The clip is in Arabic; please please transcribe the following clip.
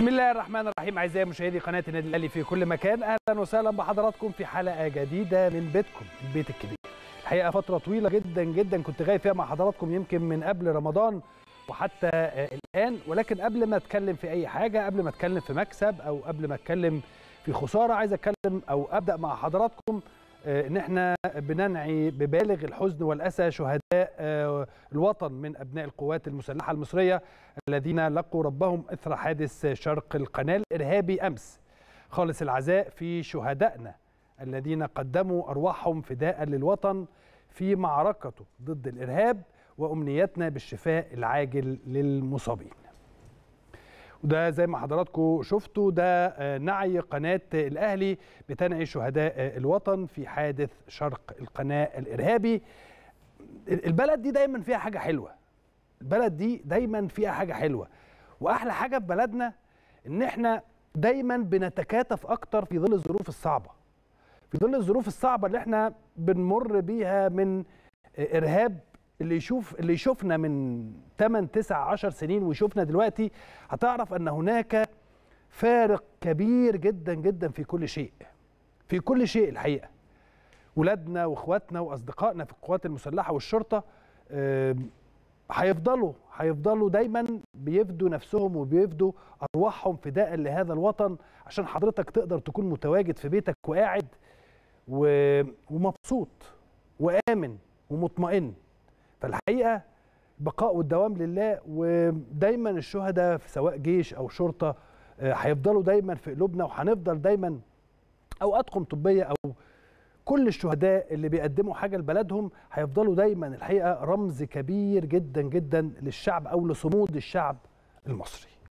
بسم الله الرحمن الرحيم اعزائي مشاهدي قناه النادي الاهلي في كل مكان اهلا وسهلا بحضراتكم في حلقه جديده من بيتكم البيت الكبير الحقيقه فتره طويله جدا جدا كنت غايب فيها مع حضراتكم يمكن من قبل رمضان وحتى الان ولكن قبل ما اتكلم في اي حاجه قبل ما اتكلم في مكسب او قبل ما اتكلم في خساره عايز اتكلم او ابدا مع حضراتكم ان آه، احنا بننعي ببالغ الحزن والاسى شهداء آه، الوطن من ابناء القوات المسلحه المصريه الذين لقوا ربهم اثر حادث شرق القناه الارهابي امس خالص العزاء في شهدائنا الذين قدموا ارواحهم فداء للوطن في معركته ضد الارهاب وامنيتنا بالشفاء العاجل للمصابين وده زي ما حضراتكم شفتوا ده آه، نعي قناة الأهلي بتنعي شهداء آه، الوطن في حادث شرق القناة الإرهابي البلد دي دايما فيها حاجة حلوة البلد دي دايما فيها حاجة حلوة وأحلى حاجة في بلدنا إن إحنا دايما بنتكاتف أكتر في ظل الظروف الصعبة في ظل الظروف الصعبة اللي إحنا بنمر بيها من آه، إرهاب اللي يشوف اللي يشوفنا من 8 9 10 سنين ويشوفنا دلوقتي هتعرف ان هناك فارق كبير جدا جدا في كل شيء في كل شيء الحقيقه ولادنا واخواتنا واصدقائنا في القوات المسلحه والشرطه هيفضلوا هيفضلوا دايما بيفدوا نفسهم وبيفدوا ارواحهم فداء لهذا الوطن عشان حضرتك تقدر تكون متواجد في بيتك وقاعد ومبسوط وامن ومطمئن فالحقيقه بقاء والدوام لله ودايما الشهداء سواء جيش او شرطه آه، هيفضلوا دايما في قلوبنا وهنفضل دايما او اطقم طبيه او كل الشهداء اللي بيقدموا حاجه لبلدهم هيفضلوا دايما الحقيقه رمز كبير جدا جدا للشعب او لصمود الشعب المصري